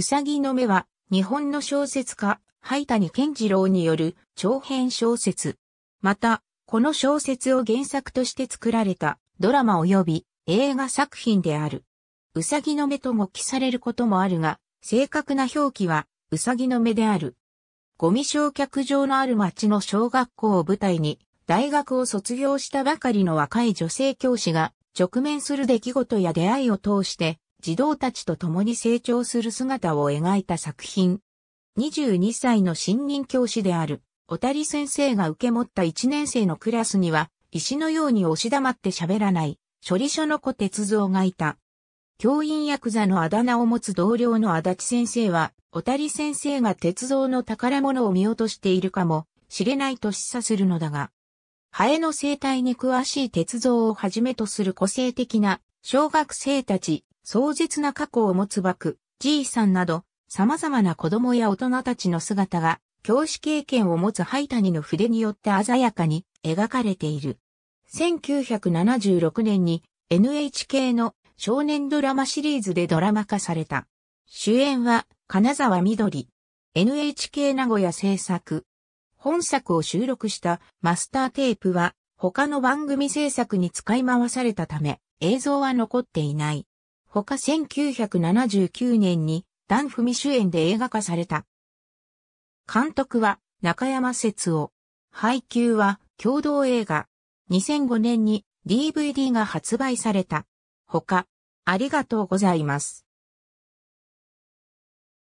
うさぎの目は、日本の小説家、灰谷健次郎による長編小説。また、この小説を原作として作られたドラマ及び映画作品である。うさぎの目とも記されることもあるが、正確な表記はうさぎの目である。ゴミ焼却場のある町の小学校を舞台に、大学を卒業したばかりの若い女性教師が直面する出来事や出会いを通して、児童たちと共に成長する姿を描いた作品。22歳の新任教師である、小谷先生が受け持った1年生のクラスには、石のように押し黙って喋らない、処理書の子鉄造がいた。教員ヤクザのあだ名を持つ同僚の足立先生は、小谷先生が鉄造の宝物を見落としているかも知れないと示唆するのだが、ハエの生態に詳しい鉄造をはじめとする個性的な小学生たち壮絶な過去を持つバク、いさんなど、様々な子供や大人たちの姿が、教師経験を持つ灰谷の筆によって鮮やかに描かれている。1976年に NHK の少年ドラマシリーズでドラマ化された。主演は金沢みどり。NHK 名古屋制作。本作を収録したマスターテープは他の番組制作に使い回されたため映像は残っていない。他1979年にダン・フミ主演で映画化された。監督は中山節夫。配給は共同映画。2005年に DVD が発売された。他、ありがとうございます。